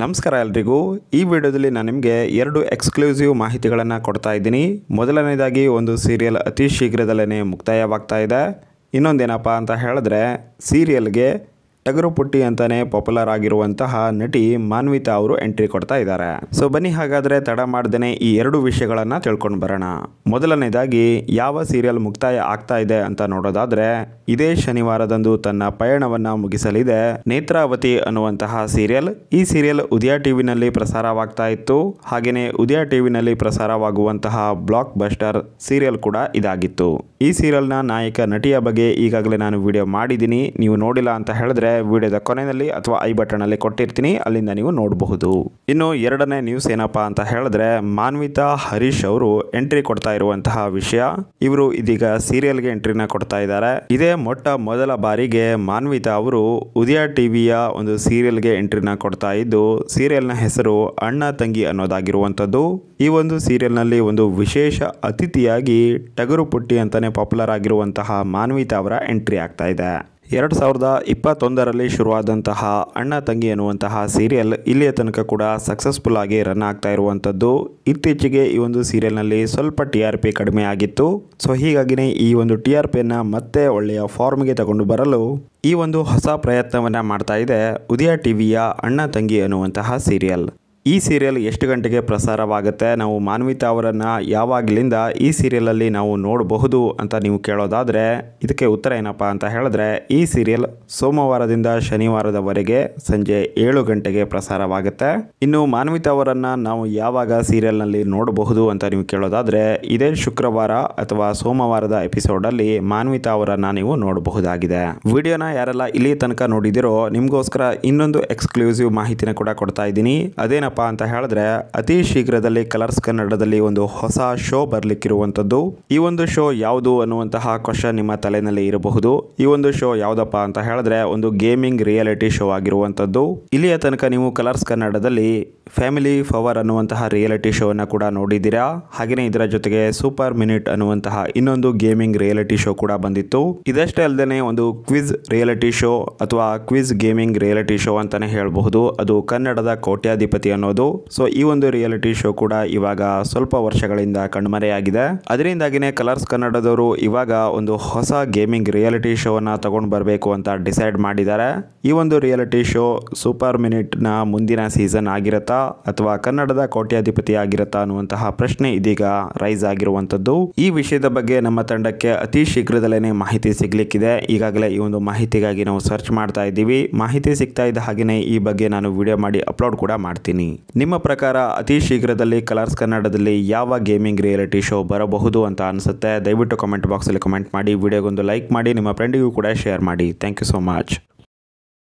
ನಮಸ್ಕಾರ ಎಲ್ರಿಗೂ ಈ ವಿಡಿಯೋದಲ್ಲಿ ನಾನು ನಿಮಗೆ ಎರಡು ಎಕ್ಸ್ಕ್ಲೂಸಿವ್ ಮಾಹಿತಿಗಳನ್ನು ಕೊಡ್ತಾ ಇದ್ದೀನಿ ಮೊದಲನೇದಾಗಿ ಒಂದು ಸೀರಿಯಲ್ ಅತಿ ಶೀಘ್ರದಲ್ಲೇ ಮುಕ್ತಾಯವಾಗ್ತಾ ಇದೆ ಇನ್ನೊಂದೇನಪ್ಪ ಅಂತ ಹೇಳಿದ್ರೆ ಸೀರಿಯಲ್ಗೆ ಟಗರು ಪುಟ್ಟಿ ಅಂತಾನೆ ಪಾಪ್ಯುಲರ್ ಆಗಿರುವಂತಹ ನಟಿ ಮಾನ್ವಿತಾ ಅವರು ಎಂಟ್ರಿ ಕೊಡ್ತಾ ಇದ್ದಾರೆ ಸೊ ಬನ್ನಿ ಹಾಗಾದ್ರೆ ತಡ ಮಾಡ್ದೇನೆ ಈ ಎರಡು ವಿಷಯಗಳನ್ನ ತಿಳ್ಕೊಂಡು ಬರೋಣ ಮೊದಲನೇದಾಗಿ ಯಾವ ಸೀರಿಯಲ್ ಮುಕ್ತಾಯ ಆಗ್ತಾ ಇದೆ ಅಂತ ನೋಡೋದಾದ್ರೆ ಇದೇ ಶನಿವಾರದಂದು ತನ್ನ ಪಯಣವನ್ನ ಮುಗಿಸಲಿದೆ ನೇತ್ರಾವತಿ ಅನ್ನುವಂತಹ ಸೀರಿಯಲ್ ಈ ಸೀರಿಯಲ್ ಉದಯ ಟಿವಿನಲ್ಲಿ ಪ್ರಸಾರವಾಗ್ತಾ ಇತ್ತು ಹಾಗೆಯೇ ಉದಯ ಟಿವಿನಲ್ಲಿ ಪ್ರಸಾರವಾಗುವಂತಹ ಬ್ಲಾಕ್ ಬಸ್ಟರ್ ಸೀರಿಯಲ್ ಕೂಡ ಇದಾಗಿತ್ತು ಈ ಸೀರಿಯಲ್ನ ನಾಯಕ ನಟಿಯ ಬಗ್ಗೆ ಈಗಾಗಲೇ ನಾನು ವಿಡಿಯೋ ಮಾಡಿದ್ದೀನಿ ನೀವು ನೋಡಿಲ್ಲ ಅಂತ ಹೇಳಿದ್ರೆ ವಿಡಿಯೋದ ಕೊನೆಯಲ್ಲಿ ಅಥವಾ ಐ ಬಟನಲ್ಲಿ ಕೊಟ್ಟಿರ್ತೀನಿ ಅಲ್ಲಿಂದ ನೀವು ನೋಡಬಹುದು ಇನ್ನು ಎರಡನೇ ನ್ಯೂಸ್ ಏನಪ್ಪ ಅಂತ ಹೇಳಿದ್ರೆ ಮಾನ್ವಿತಾ ಹರೀಶ್ ಅವರು ಎಂಟ್ರಿ ಕೊಡ್ತಾ ಇರುವಂತಹ ವಿಷಯ ಇವರು ಇದೀಗ ಸೀರಿಯಲ್ಗೆ ಎಂಟ್ರಿನ ಕೊಡ್ತಾ ಇದ್ದಾರೆ ಇದೇ ಮೊಟ್ಟ ಮೊದಲ ಬಾರಿಗೆ ಮಾನ್ವಿತಾ ಅವರು ಉದಯ ಟಿವಿಯ ಒಂದು ಸೀರಿಯಲ್ಗೆ ಎಂಟ್ರಿನ ಕೊಡ್ತಾ ಇದ್ದು ಸೀರಿಯಲ್ನ ಹೆಸರು ಅಣ್ಣ ತಂಗಿ ಅನ್ನೋದಾಗಿರುವಂಥದ್ದು ಈ ಒಂದು ಸೀರಿಯಲ್ನಲ್ಲಿ ಒಂದು ವಿಶೇಷ ಅತಿಥಿಯಾಗಿ ಟಗರು ಪುಟ್ಟಿ ಅಂತಾನೆ ಪಾಪ್ಯುಲರ್ ಆಗಿರುವಂತಹ ಮಾನ್ವಿತಾ ಅವರ ಎಂಟ್ರಿ ಆಗ್ತಾ ಇದೆ ಎರಡು ಸಾವಿರದ ಇಪ್ಪತ್ತೊಂದರಲ್ಲಿ ಶುರುವಾದಂತಹ ಅಣ್ಣ ತಂಗಿ ಎನ್ನುವಂತಹ ಸೀರಿಯಲ್ ಇಲ್ಲಿಯ ತನಕ ಕೂಡ ಸಕ್ಸಸ್ಫುಲ್ ಆಗಿ ರನ್ ಆಗ್ತಾ ಇರುವಂಥದ್ದು ಇತ್ತೀಚೆಗೆ ಈ ಒಂದು ಸೀರಿಯಲ್ನಲ್ಲಿ ಸ್ವಲ್ಪ ಟಿ ಆರ್ ಪಿ ಕಡಿಮೆ ಆಗಿತ್ತು ಸೊ ಹೀಗಾಗಿನೇ ಈ ಒಂದು ಟಿ ಆರ್ ಪಿಯನ್ನು ಮತ್ತೆ ಒಳ್ಳೆಯ ಫಾರ್ಮ್ಗೆ ತಗೊಂಡು ಬರಲು ಈ ಒಂದು ಹೊಸ ಪ್ರಯತ್ನವನ್ನು ಮಾಡ್ತಾ ಇದೆ ಉದಯ ಟಿವಿಯ ಅಣ್ಣ ತಂಗಿ ಅನ್ನುವಂತಹ ಸೀರಿಯಲ್ ಈ ಸೀರಿಯಲ್ ಎಷ್ಟು ಗಂಟೆಗೆ ಪ್ರಸಾರವಾಗುತ್ತೆ ನಾವು ಮಾನ್ವಿತಾ ಅವರನ್ನು ಯಾವಾಗಲಿಂದ ಈ ಸೀರಿಯಲಲ್ಲಿ ನಾವು ನೋಡಬಹುದು ಅಂತ ನೀವು ಕೇಳೋದಾದರೆ ಇದಕ್ಕೆ ಉತ್ತರ ಏನಪ್ಪ ಅಂತ ಹೇಳಿದ್ರೆ ಈ ಸೀರಿಯಲ್ ಸೋಮವಾರದಿಂದ ಶನಿವಾರದವರೆಗೆ ಸಂಜೆ ಏಳು ಗಂಟೆಗೆ ಪ್ರಸಾರವಾಗುತ್ತೆ ಇನ್ನು ಮಾನ್ವಿತಾ ಅವರನ್ನು ನಾವು ಯಾವಾಗ ಸೀರಿಯಲ್ನಲ್ಲಿ ನೋಡಬಹುದು ಅಂತ ನೀವು ಕೇಳೋದಾದರೆ ಇದೇ ಶುಕ್ರವಾರ ಅಥವಾ ಸೋಮವಾರದ ಎಪಿಸೋಡಲ್ಲಿ ಮಾನ್ವಿತಾ ಅವರನ್ನು ನೀವು ನೋಡಬಹುದಾಗಿದೆ ವಿಡಿಯೋನ ಯಾರೆಲ್ಲ ಇಲ್ಲಿ ತನಕ ನೋಡಿದಿರೋ ನಿಮಗೋಸ್ಕರ ಇನ್ನೊಂದು ಎಕ್ಸ್ಕ್ಲೂಸಿವ್ ಮಾಹಿತಿನ ಕೂಡ ಕೊಡ್ತಾ ಇದ್ದೀನಿ ಅದೇನಪ್ಪ ಏನಪ್ಪ ಅಂತ ಹೇಳಿದ್ರೆ ಅತಿ ಶೀಘ್ರದಲ್ಲಿ ಕಲರ್ಸ್ ಕನ್ನಡದಲ್ಲಿ ಒಂದು ಹೊಸ ಶೋ ಬರಲಿಕ್ಕಿರುವಂಥದ್ದು ಈ ಒಂದು ಶೋ ಯಾವುದು ಅನ್ನುವಂತಹ ಕ್ವಶನ್ ನಿಮ್ಮ ತಲೆನಲ್ಲಿ ಇರಬಹುದು ಈ ಒಂದು ಶೋ ಯಾವುದಪ್ಪ ಅಂತ ಹೇಳಿದ್ರೆ ಒಂದು ಗೇಮಿಂಗ್ ರಿಯಾಲಿಟಿ ಶೋ ಆಗಿರುವಂತದ್ದು ಇಲ್ಲಿಯ ತನಕ ನೀವು ಕಲರ್ಸ್ ಕನ್ನಡದಲ್ಲಿ ಫ್ಯಾಮಿಲಿ ಫವರ್ ಅನ್ನುವಂತಹ ರಿಯಾಲಿಟಿ ಶೋವನ್ನು ಕೂಡ ನೋಡಿದ್ದೀರಾ ಹಾಗೆಯೇ ಇದರ ಜೊತೆಗೆ ಸೂಪರ್ ಮಿನಿಟ್ ಅನ್ನುವಂತಹ ಇನ್ನೊಂದು ಗೇಮಿಂಗ್ ರಿಯಾಲಿಟಿ ಶೋ ಕೂಡ ಬಂದಿತ್ತು ಇದಷ್ಟೇ ಅಲ್ಲದೆ ಒಂದು ಕ್ವಿಜ್ ರಿಯಾಲಿಟಿ ಶೋ ಅಥವಾ ಕ್ವಿಜ್ ಗೇಮಿಂಗ್ ರಿಯಾಲಿಟಿ ಶೋ ಅಂತಾನೆ ಹೇಳಬಹುದು ಅದು ಕನ್ನಡದ ಕೋಟ್ಯಾಧಿಪತಿ ಅನ್ನೋದು ಸೊ ಈ ಒಂದು ರಿಯಾಲಿಟಿ ಶೋ ಕೂಡ ಇವಾಗ ಸ್ವಲ್ಪ ವರ್ಷಗಳಿಂದ ಕಣ್ಮರೆಯಾಗಿದೆ ಅದರಿಂದಾಗಿನೇ ಕಲರ್ಸ್ ಕನ್ನಡದವರು ಇವಾಗ ಒಂದು ಹೊಸ ಗೇಮಿಂಗ್ ರಿಯಾಲಿಟಿ ಅನ್ನ ತಗೊಂಡು ಬರಬೇಕು ಅಂತ ಡಿಸೈಡ್ ಮಾಡಿದ್ದಾರೆ ಈ ಒಂದು ರಿಯಾಲಿಟಿ ಶೋ ಸೂಪರ್ ಮಿನಿಟ್ ನ ಮುಂದಿನ ಸೀಸನ್ ಆಗಿರತ್ತಾ ಅಥವಾ ಕನ್ನಡದ ಕೋಟ್ಯಾಧಿಪತಿ ಆಗಿರತ್ತಾ ಅನ್ನುವಂತಹ ಪ್ರಶ್ನೆ ಇದೀಗ ರೈಸ್ ಆಗಿರುವಂತದ್ದು ಈ ವಿಷಯದ ಬಗ್ಗೆ ನಮ್ಮ ತಂಡಕ್ಕೆ ಅತಿ ಶೀಘ್ರದಲ್ಲೇನೆ ಮಾಹಿತಿ ಸಿಗ್ಲಿಕ್ಕಿದೆ ಈಗಾಗಲೇ ಈ ಒಂದು ಮಾಹಿತಿಗಾಗಿ ನಾವು ಸರ್ಚ್ ಮಾಡ್ತಾ ಇದ್ದೀವಿ ಮಾಹಿತಿ ಸಿಗ್ತಾ ಇದ್ದ ಹಾಗೆಯೇ ಈ ಬಗ್ಗೆ ನಾನು ವಿಡಿಯೋ ಮಾಡಿ ಅಪ್ಲೋಡ್ ಕೂಡ ಮಾಡ್ತೀನಿ ನಿಮ್ಮ ಪ್ರಕಾರ ಅತಿ ಶೀಘ್ರದಲ್ಲಿ ಕಲರ್ಸ್ ಕನ್ನಡದಲ್ಲಿ ಯಾವ ಗೇಮಿಂಗ್ ರಿಯಾಲಿಟಿ ಶೋ ಬರಬಹುದು ಅಂತ ಅನಿಸುತ್ತೆ ದಯವಿಟ್ಟು ಕಮೆಂಟ್ ಬಾಕ್ಸಲ್ಲಿ ಕಮೆಂಟ್ ಮಾಡಿ ವಿಡಿಯೋಗೊಂದು ಲೈಕ್ ಮಾಡಿ ನಿಮ್ಮ ಫ್ರೆಂಡಿಗೂ ಕೂಡ ಶೇರ್ ಮಾಡಿ ಥ್ಯಾಂಕ್ ಯು ಸೋ ಮಚ್